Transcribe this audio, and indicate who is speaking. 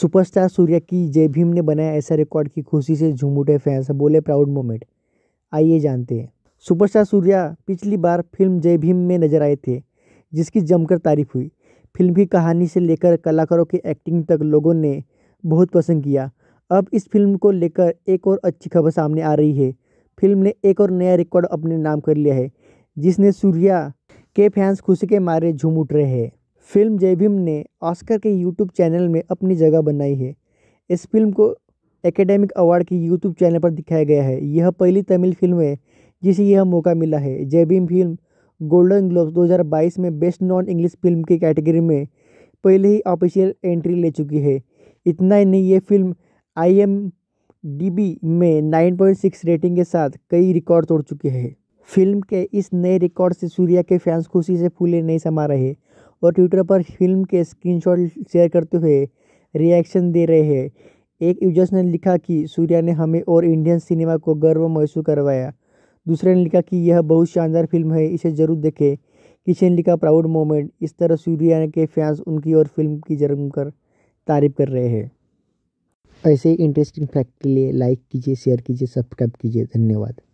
Speaker 1: superstar Surya की जय भीम ने बनाया ऐसा रिकॉर्ड की खुशी से झूम उठे फैंस बोले प्राउड मोमेंट आइए जानते हैं सुपरस्टार सूर्या पिछली बार फिल्म जय भीम में नजर आए थे जिसकी जमकर तारीफ हुई फिल्म की कहानी से लेकर कलाकारों की एक्टिंग तक लोगों ने बहुत पसंद किया अब इस फिल्म को लेकर एक और अच्छी खबर सामने आ रही है फिल्म ने एक और नया रिकॉर्ड अपने नाम कर लिया है जिसने सूर्या के फैंस खुशी के मारे झूम उठ रहे हैं फिल्म जय भीम ने ऑस्कर के यूट्यूब चैनल में अपनी जगह बनाई है इस फिल्म को एकेडमिक अवार्ड के यूट्यूब चैनल पर दिखाया गया है यह पहली तमिल फिल्म है जिसे यह मौका मिला है जय भीम फिल्म गोल्डन ग्लोब्स 2022 में बेस्ट नॉन इंग्लिश फिल्म की कैटेगरी में पहले ही ऑफिशियल एंट्री ले चुकी है इतना ही नहीं ये film I M D B में 9.6 रेटिंग के साथ कई रिकॉर्ड तोड़ चुकी है फिल्म के इस नए रिकॉर्ड से सूर्या के फैंस खुशी से फूले नहीं समा रहे और ट्विटर पर फिल्म के स्क्रीनशॉट शेयर करते हुए रिएक्शन दे रहे हैं एक यूजर्स ने लिखा कि सूर्या ने हमें और इंडियन सिनेमा को गर्व महसूस करवाया दूसरे ने लिखा कि यह बहुत शानदार फिल्म है इसे ज़रूर देखें किसी ने लिखा प्राउड मोमेंट इस तरह सूर्या के फैंस उनकी और फिल्म की जरूर कर तारीफ कर रहे हैं ऐसे ही इंटरेस्टिंग फैक्ट के लिए लाइक कीजिए शेयर कीजिए सब्सक्राइब कीजिए धन्यवाद